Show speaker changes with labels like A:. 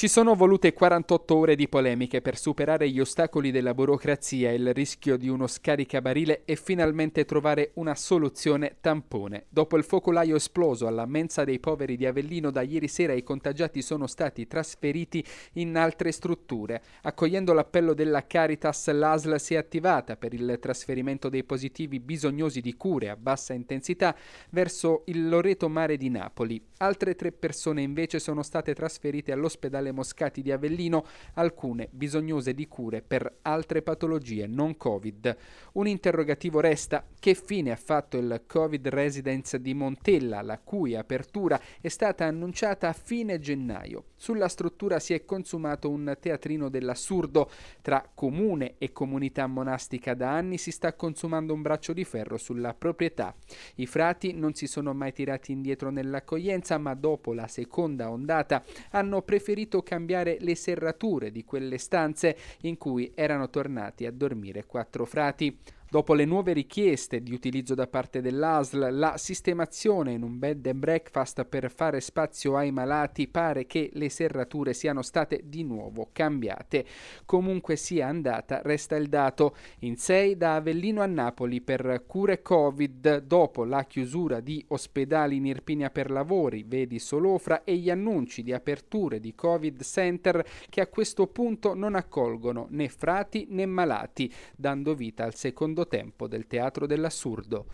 A: Ci sono volute 48 ore di polemiche per superare gli ostacoli della burocrazia il rischio di uno scaricabarile e finalmente trovare una soluzione tampone. Dopo il focolaio esploso alla mensa dei poveri di Avellino, da ieri sera i contagiati sono stati trasferiti in altre strutture. Accogliendo l'appello della Caritas, l'ASL si è attivata per il trasferimento dei positivi bisognosi di cure a bassa intensità verso il Loreto Mare di Napoli. Altre tre persone invece sono state trasferite all'ospedale ospedale Moscati di Avellino, alcune bisognose di cure per altre patologie non Covid. Un interrogativo resta, che fine ha fatto il Covid Residence di Montella, la cui apertura è stata annunciata a fine gennaio? Sulla struttura si è consumato un teatrino dell'assurdo. Tra comune e comunità monastica da anni si sta consumando un braccio di ferro sulla proprietà. I frati non si sono mai tirati indietro nell'accoglienza, ma dopo la seconda ondata hanno preferito preferito cambiare le serrature di quelle stanze in cui erano tornati a dormire quattro frati. Dopo le nuove richieste di utilizzo da parte dell'ASL, la sistemazione in un bed and breakfast per fare spazio ai malati pare che le serrature siano state di nuovo cambiate. Comunque sia andata, resta il dato. In 6 da Avellino a Napoli per cure Covid dopo la chiusura di ospedali in Irpinia per lavori, vedi Solofra, e gli annunci di aperture di Covid Center che a questo punto non accolgono né frati né malati, dando vita al secondo secondo tempo del Teatro dell'Assurdo